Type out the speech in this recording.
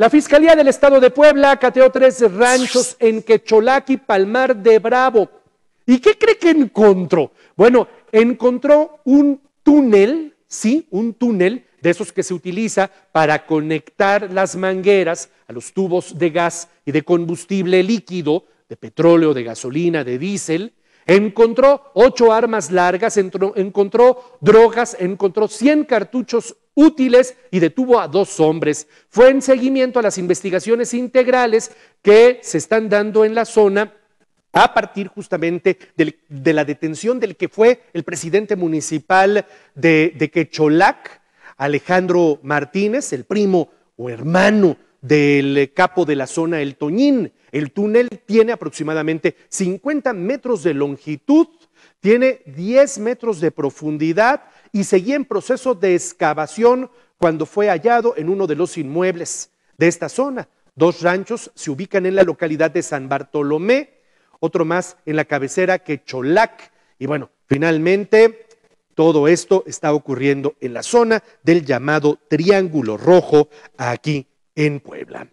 La Fiscalía del Estado de Puebla cateó tres ranchos en Quecholaki, Palmar de Bravo. ¿Y qué cree que encontró? Bueno, encontró un túnel, sí, un túnel de esos que se utiliza para conectar las mangueras a los tubos de gas y de combustible líquido, de petróleo, de gasolina, de diésel. Encontró ocho armas largas, encontró drogas, encontró 100 cartuchos útiles y detuvo a dos hombres. Fue en seguimiento a las investigaciones integrales que se están dando en la zona a partir justamente de la detención del que fue el presidente municipal de, de Quecholac, Alejandro Martínez, el primo o hermano del capo de la zona El Toñín. El túnel tiene aproximadamente 50 metros de longitud, tiene 10 metros de profundidad y seguía en proceso de excavación cuando fue hallado en uno de los inmuebles de esta zona. Dos ranchos se ubican en la localidad de San Bartolomé, otro más en la cabecera que Cholac. Y bueno, finalmente todo esto está ocurriendo en la zona del llamado Triángulo Rojo aquí en Puebla.